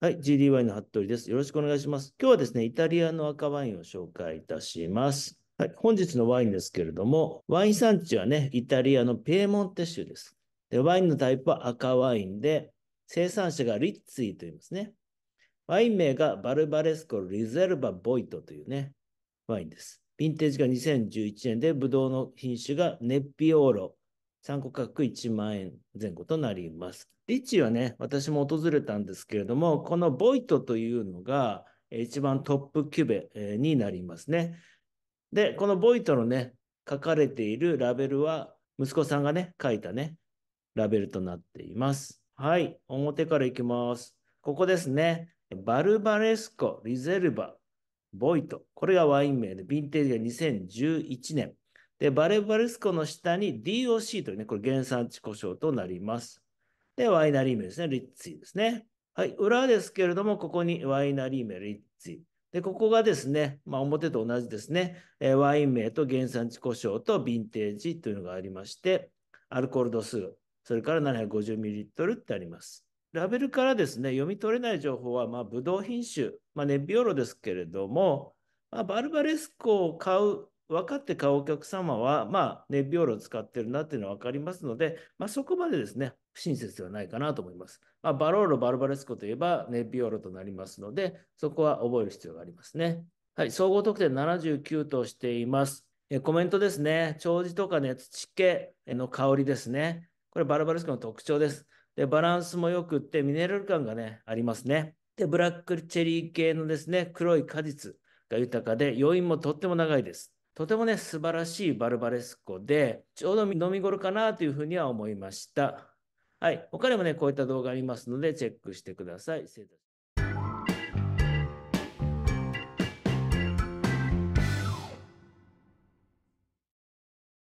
はい、GDY の服部です。よろしくお願いします。今日はですね、イタリアの赤ワインを紹介いたします。はい、本日のワインですけれども、ワイン産地はね、イタリアのピエモンテ州です。で、ワインのタイプは赤ワインで、生産者がリッツィと言いますね。ワイン名がバルバレスコ・リゼルバ・ボイトというね、ワインです。ヴィンテージが2011年で、ブドウの品種がネッピオーロ3個価格1万円前後となります。リッチはね、私も訪れたんですけれども、このボイトというのが一番トップキュベになりますね。で、このボイトのね、書かれているラベルは、息子さんがね、書いたね、ラベルとなっています。はい、表からいきます。ここですね。バルバレスコ・リゼルバ・ボイト。これがワイン名で、ヴィンテージが2011年。で、バレバルスコの下に DOC というね、これ原産地故障となります。で、ワイナリー名ですね、リッツィですね。はい、裏ですけれども、ここにワイナリー名、リッツィ。で、ここがですね、まあ、表と同じですね、えー、ワイン名と原産地故障とヴィンテージというのがありまして、アルコール度数、それから 750ml ってあります。ラベルからですね、読み取れない情報は、まあ、ブドウ品種、まあ、ネビオロですけれども、まあ、バルバレスコを買う分かって買うお客様は、まあ、熱病炉を使ってるなっていうのは分かりますので、まあ、そこまでですね、不親切ではないかなと思います。まあ、バローロ、バルバレスコといえば熱病炉となりますので、そこは覚える必要がありますね。はい、総合得点79としています。えコメントですね。長寿とかね、土気の香りですね。これバルバレスコの特徴です。で、バランスも良くって、ミネラル感がね、ありますね。で、ブラックチェリー系のですね、黒い果実が豊かで、余韻もとっても長いです。とてもね、素晴らしいバルバレスコで、ちょうど飲み頃かなというふうには思いました。はい。他にもね、こういった動画ありますので、チェックしてください。